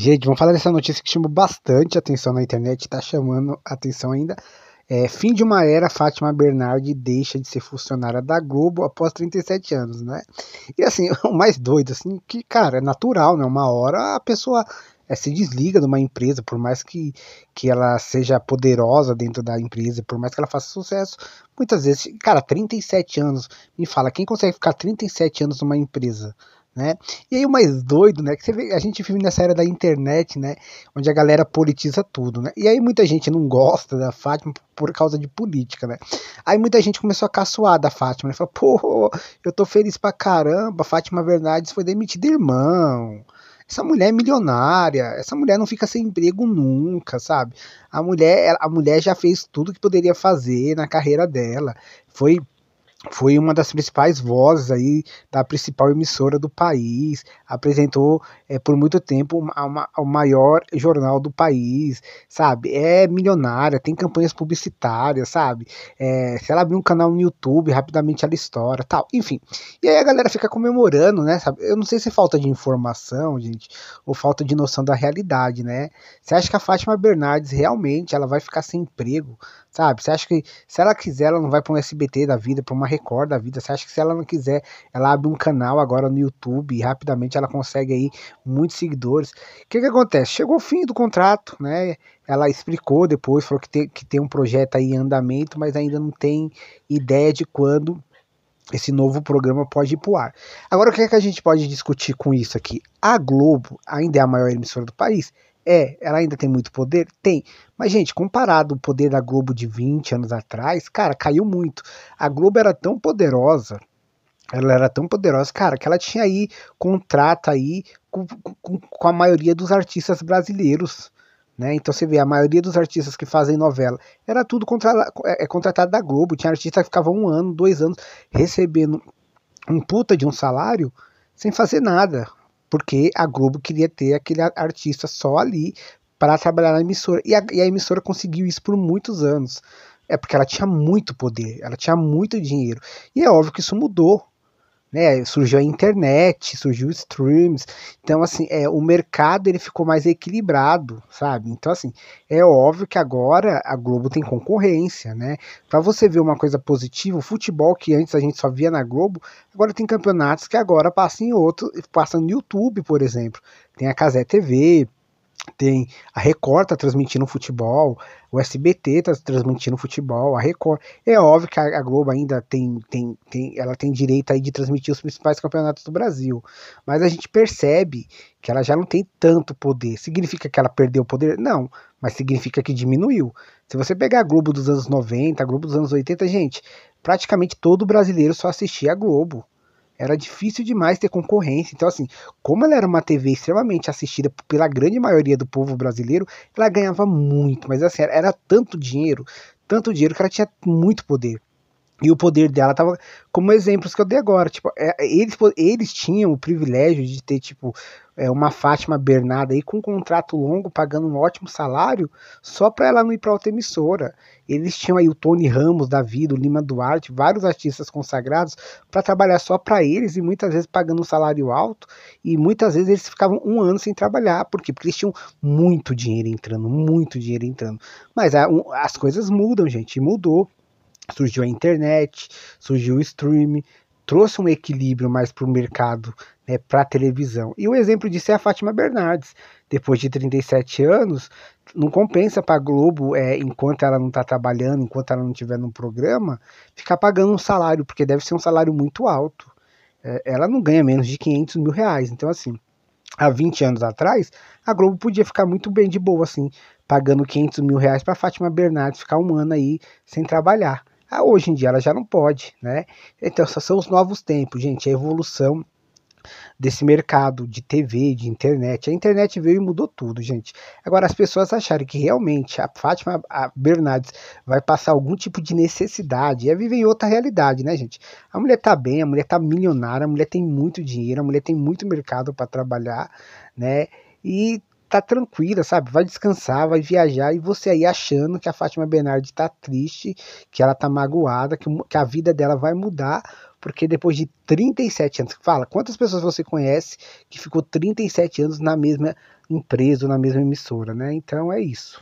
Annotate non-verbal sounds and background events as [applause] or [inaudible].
Gente, vamos falar dessa notícia que chamou bastante atenção na internet, está chamando atenção ainda. É, fim de uma era, Fátima Bernardi deixa de ser funcionária da Globo após 37 anos, né? E assim, [laughs] o mais doido, assim, que, cara, é natural, né? Uma hora a pessoa é, se desliga de uma empresa, por mais que, que ela seja poderosa dentro da empresa, por mais que ela faça sucesso, muitas vezes, cara, 37 anos, me fala, quem consegue ficar 37 anos numa empresa? né? E aí o mais doido, né, que você vê, a gente vive nessa era da internet, né, onde a galera politiza tudo, né? E aí muita gente não gosta da Fátima por causa de política, né? Aí muita gente começou a caçoar da Fátima, né? Falou, pô, eu tô feliz pra caramba, Fátima Bernardes foi demitida, irmão essa mulher é milionária, essa mulher não fica sem emprego nunca, sabe? A mulher, a mulher já fez tudo que poderia fazer na carreira dela. Foi foi uma das principais vozes aí da principal emissora do país, apresentou é, por muito tempo uma, uma, o maior jornal do país, sabe? É milionária, tem campanhas publicitárias, sabe? É, se ela abrir um canal no YouTube, rapidamente ela estoura, tal, enfim. E aí a galera fica comemorando, né? Sabe? Eu não sei se é falta de informação, gente, ou falta de noção da realidade, né? Você acha que a Fátima Bernardes realmente ela vai ficar sem emprego, Sabe? Você acha que se ela quiser, ela não vai para um SBT da vida, para uma Record da vida. Você acha que se ela não quiser, ela abre um canal agora no YouTube e rapidamente ela consegue aí muitos seguidores. O que que acontece? Chegou o fim do contrato, né? Ela explicou depois, falou que tem, que tem um projeto aí em andamento, mas ainda não tem ideia de quando esse novo programa pode ir pro ar. Agora, o que, é que a gente pode discutir com isso aqui? A Globo ainda é a maior emissora do país. É, ela ainda tem muito poder? Tem. Mas, gente, comparado o poder da Globo de 20 anos atrás, cara, caiu muito. A Globo era tão poderosa, ela era tão poderosa, cara, que ela tinha aí contrata aí com, com, com a maioria dos artistas brasileiros. Né? Então você vê, a maioria dos artistas que fazem novela era tudo contra, é, é, contratado da Globo. Tinha artista que ficava um ano, dois anos recebendo um puta de um salário sem fazer nada porque a Globo queria ter aquele artista só ali para trabalhar na emissora. E a, e a, emissora conseguiu isso por muitos anos. É porque ela tinha muito poder, ela tinha muito dinheiro. E é óbvio que isso mudou né? Surgiu a internet, surgiu streams. Então, assim, é, o mercado ele ficou mais equilibrado, sabe? Então, assim, é óbvio que agora a Globo tem concorrência, né? Para você ver uma coisa positiva, o futebol que antes a gente só via na Globo, agora tem campeonatos que agora passam em outro, passam no YouTube, por exemplo. Tem a Casé TV, tem a Record tá transmitindo futebol, o SBT tá transmitindo futebol, a Record. É óbvio que a, Globo ainda tem, tem, tem ela tem direito aí de transmitir os principais campeonatos do Brasil, mas a gente percebe que ela já não tem tanto poder. Significa que ela perdeu o poder? Não, mas significa que diminuiu. Se você pegar a Globo dos anos 90, a Globo dos anos 80, gente, praticamente todo brasileiro só assistia a Globo era difícil demais ter concorrência. Então, assim, como ela era uma TV extremamente assistida pela grande maioria do povo brasileiro, ela ganhava muito, mas assim, era tanto dinheiro, tanto dinheiro que ela tinha muito poder. E o poder dela tava. Como exemplos que eu dei agora. Tipo, é, eles, eles tinham o privilégio de ter, tipo, é, uma Fátima Bernarda aí com um contrato longo, pagando um ótimo salário, só pra ela não ir pra outra emissora. Eles tinham aí o Tony Ramos da vida, o Lima Duarte, vários artistas consagrados, para trabalhar só para eles e muitas vezes pagando um salário alto. E muitas vezes eles ficavam um ano sem trabalhar. Por quê? Porque eles tinham muito dinheiro entrando, muito dinheiro entrando. Mas a, um, as coisas mudam, gente, mudou surgiu a internet, surgiu o streaming, trouxe um equilíbrio mais para o mercado, né, para a televisão. E o exemplo disso é a Fátima Bernardes. Depois de 37 anos, não compensa para a Globo, é, enquanto ela não está trabalhando, enquanto ela não estiver num programa, ficar pagando um salário, porque deve ser um salário muito alto. É, ela não ganha menos de 500 mil reais. Então, assim, há 20 anos atrás, a Globo podia ficar muito bem de boa, assim, pagando 500 mil reais para Fátima Bernardes ficar um ano aí sem trabalhar. Ah, hoje em dia ela já não pode, né? Então, esses são os novos tempos, gente, a evolução desse mercado de TV, de internet. A internet veio e mudou tudo, gente. Agora, as pessoas acharem que realmente a Fátima a Bernardes vai passar algum tipo de necessidade, é viver em outra realidade, né, gente? A mulher tá bem, a mulher tá milionária, a mulher tem muito dinheiro, a mulher tem muito mercado para trabalhar, né? E tá tranquila, sabe? Vai descansar, vai viajar, e você aí achando que a Fátima Bernardi tá triste, que ela tá magoada, que, que a vida dela vai mudar, porque depois de 37 anos, fala, quantas pessoas você conhece que ficou 37 anos na mesma empresa, na mesma emissora, né? Então é isso.